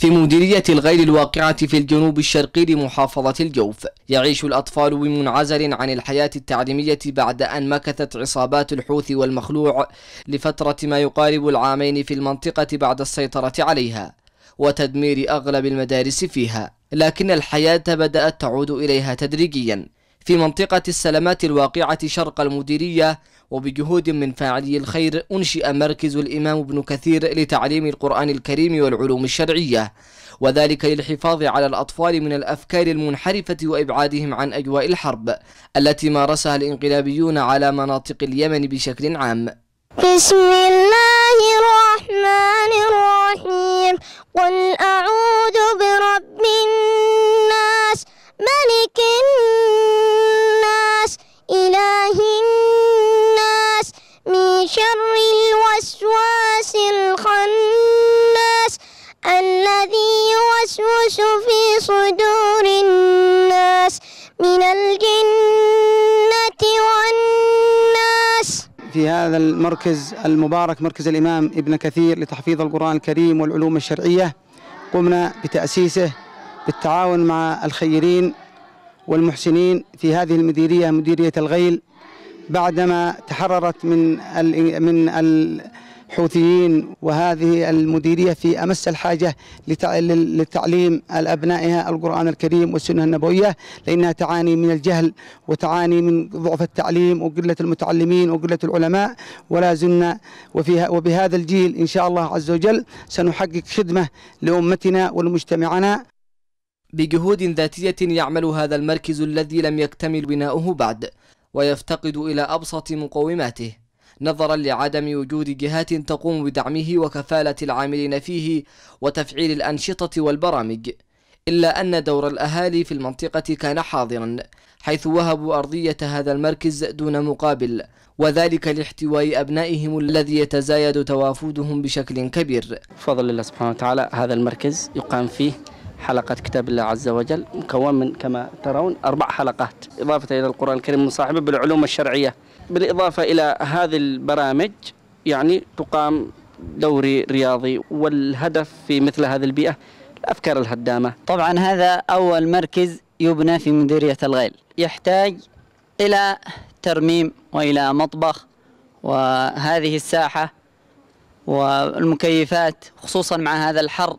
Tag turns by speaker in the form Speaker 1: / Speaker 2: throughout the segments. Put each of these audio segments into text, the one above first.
Speaker 1: في مديرية الغيل الواقعة في الجنوب الشرقي لمحافظة الجوف يعيش الأطفال بمنعزل عن الحياة التعليمية بعد أن مكثت عصابات الحوث والمخلوع لفترة ما يقارب العامين في المنطقة بعد السيطرة عليها وتدمير أغلب المدارس فيها لكن الحياة بدأت تعود إليها تدريجيا في منطقة السلامات الواقعة شرق المديرية وبجهود من فاعلي الخير أنشئ مركز الإمام ابن كثير لتعليم القرآن الكريم والعلوم الشرعية وذلك للحفاظ على الأطفال من الأفكار المنحرفة وإبعادهم عن أجواء الحرب التي مارسها الإنقلابيون على مناطق اليمن بشكل عام
Speaker 2: بسم الله الرحمن الرحيم قل الجنة والناس
Speaker 3: في هذا المركز المبارك مركز الإمام ابن كثير لتحفيظ القرآن الكريم والعلوم الشرعية قمنا بتأسيسه بالتعاون مع الخيرين والمحسنين في هذه المديرية مديرية الغيل بعدما تحررت من ال من ال الحوثيين وهذه المديرية في أمس الحاجة لتعليم أبنائها القرآن الكريم والسنة النبوية لأنها تعاني من الجهل وتعاني من ضعف التعليم وقلة المتعلمين وقلة العلماء ولا زلنا وفيها وبهذا الجيل إن شاء الله عز وجل سنحقق خدمة لأمتنا ولمجتمعنا بجهود ذاتية يعمل هذا المركز الذي
Speaker 1: لم يكتمل بناؤه بعد ويفتقد إلى أبسط مقوماته نظرا لعدم وجود جهات تقوم بدعمه وكفالة العاملين فيه وتفعيل الأنشطة والبرامج إلا أن دور الأهالي في المنطقة كان حاضرا حيث وهبوا أرضية هذا المركز دون مقابل وذلك لاحتواء أبنائهم
Speaker 4: الذي يتزايد توافدهم بشكل كبير بفضل الله سبحانه وتعالى هذا المركز يقام فيه حلقة كتاب الله عز وجل مكون من كما ترون أربع حلقات إضافة إلى القرآن الكريم المصاحبة بالعلوم الشرعية بالإضافة إلى هذه البرامج يعني تقام دوري رياضي والهدف في مثل هذه البيئة الأفكار الهدامة
Speaker 5: طبعا هذا أول مركز يبنى في مديرية الغيل يحتاج إلى ترميم وإلى مطبخ وهذه الساحة والمكيفات خصوصا مع هذا الحر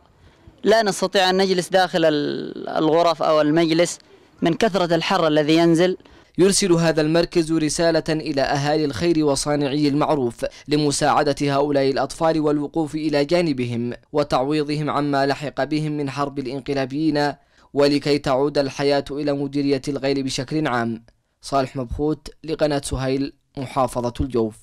Speaker 5: لا نستطيع أن نجلس داخل الغرف أو المجلس من كثرة الحر الذي ينزل يرسل هذا المركز رسالة إلى أهالي الخير وصانعي المعروف
Speaker 1: لمساعدة هؤلاء الأطفال والوقوف إلى جانبهم وتعويضهم عما لحق بهم من حرب الانقلابيين ولكي تعود الحياة إلى مديرية الغير بشكل عام صالح مبخوت لقناة سهيل محافظة الجوف